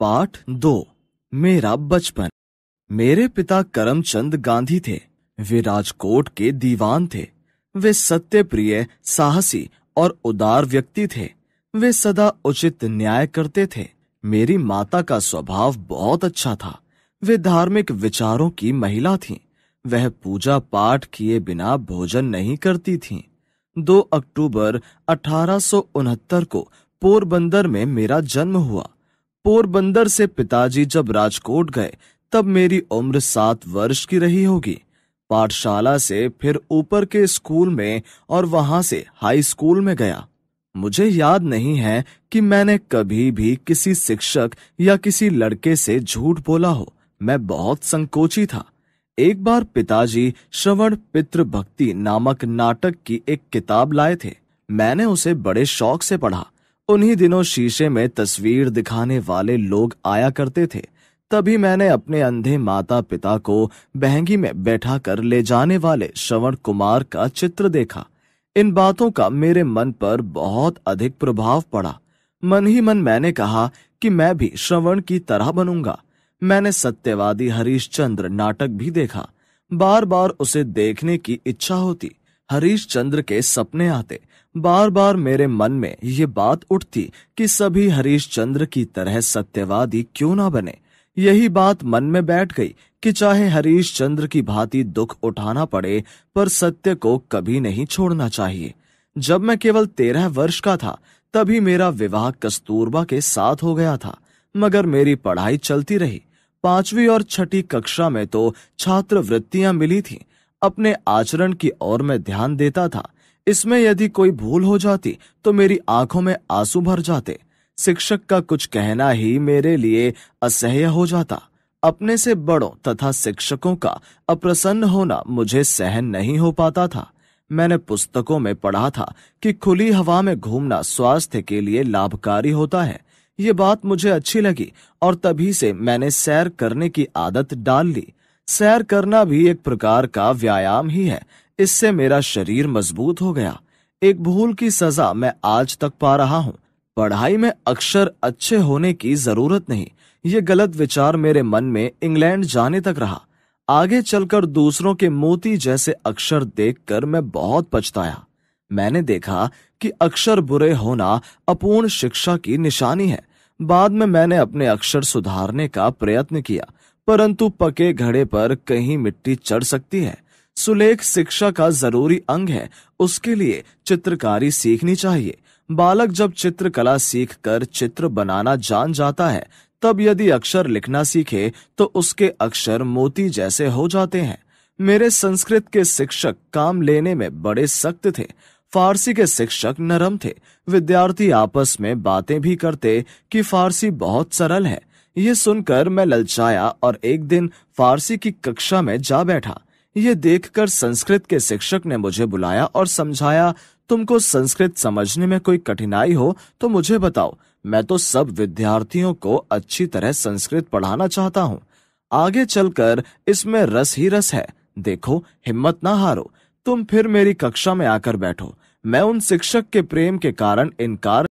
पाठ दो मेरा बचपन मेरे पिता करमचंद गांधी थे वे राजकोट के दीवान थे वे सत्यप्रिय साहसी और उदार व्यक्ति थे वे सदा उचित न्याय करते थे मेरी माता का स्वभाव बहुत अच्छा था वे धार्मिक विचारों की महिला थीं। वह पूजा पाठ किए बिना भोजन नहीं करती थीं। 2 अक्टूबर अठारह को पोरबंदर में मेरा जन्म हुआ पोरबंदर से पिताजी जब राजकोट गए तब मेरी उम्र सात वर्ष की रही होगी पाठशाला से फिर ऊपर के स्कूल में और वहां से हाई स्कूल में गया मुझे याद नहीं है कि मैंने कभी भी किसी शिक्षक या किसी लड़के से झूठ बोला हो मैं बहुत संकोची था एक बार पिताजी श्रवण पित्र भक्ति नामक नाटक की एक किताब लाए थे मैंने उसे बड़े शौक से पढ़ा उन्हीं दिनों शीशे में तस्वीर दिखाने वाले लोग आया करते थे तभी मैंने अपने अंधे माता पिता को बहंगी में बैठा कर ले जाने वाले श्रवण कुमार का चित्र देखा इन बातों का मेरे मन पर बहुत अधिक प्रभाव पड़ा मन ही मन मैंने कहा कि मैं भी श्रवण की तरह बनूंगा मैंने सत्यवादी हरीशचंद्र नाटक भी देखा बार बार उसे देखने की इच्छा होती हरीशचंद्र के सपने आते बार बार मेरे मन में ये बात उठती कि सभी हरीश चंद्र की तरह सत्यवादी क्यों ना बने यही बात मन में बैठ गई कि चाहे हरीश चंद्र की भांति दुख उठाना पड़े पर सत्य को कभी नहीं छोड़ना चाहिए जब मैं केवल तेरह वर्ष का था तभी मेरा विवाह कस्तूरबा के साथ हो गया था मगर मेरी पढ़ाई चलती रही पांचवी और छठी कक्षा में तो छात्रवृत्तियां मिली थी अपने आचरण की ओर में ध्यान देता था इसमें यदि कोई भूल हो जाती तो मेरी आंखों में आंसू भर जाते शिक्षक का कुछ कहना ही मेरे लिए असह्य हो जाता अपने से बड़ों तथा शिक्षकों का अप्रसन्न होना मुझे सहन नहीं हो पाता था मैंने पुस्तकों में पढ़ा था कि खुली हवा में घूमना स्वास्थ्य के लिए लाभकारी होता है ये बात मुझे अच्छी लगी और तभी से मैंने सैर करने की आदत डाल ली सैर करना भी एक प्रकार का व्यायाम ही है इससे मेरा शरीर मजबूत हो गया एक भूल की सजा मैं आज तक पा रहा हूँ पढ़ाई में अक्षर अच्छे होने की जरूरत नहीं ये गलत विचार मेरे मन में इंग्लैंड जाने तक रहा आगे चलकर दूसरों के मोती जैसे अक्षर देखकर मैं बहुत पछताया मैंने देखा कि अक्षर बुरे होना अपूर्ण शिक्षा की निशानी है बाद में मैंने अपने अक्षर सुधारने का प्रयत्न किया परंतु पके घड़े पर कहीं मिट्टी चढ़ सकती है सुलेख शिक्षा का जरूरी अंग है उसके लिए चित्रकारी सीखनी चाहिए बालक जब चित्रकला सीख कर चित्र बनाना जान जाता है तब यदि अक्षर लिखना सीखे तो उसके अक्षर मोती जैसे हो जाते हैं मेरे संस्कृत के शिक्षक काम लेने में बड़े सख्त थे फारसी के शिक्षक नरम थे विद्यार्थी आपस में बातें भी करते कि फारसी बहुत सरल है ये सुनकर मैं ललचाया और एक दिन फारसी की कक्षा में जा बैठा ये देखकर संस्कृत के शिक्षक ने मुझे बुलाया और समझाया तुमको संस्कृत समझने में कोई कठिनाई हो तो मुझे बताओ मैं तो सब विद्यार्थियों को अच्छी तरह संस्कृत पढ़ाना चाहता हूँ आगे चलकर इसमें रस ही रस है देखो हिम्मत ना हारो तुम फिर मेरी कक्षा में आकर बैठो मैं उन शिक्षक के प्रेम के कारण इनकार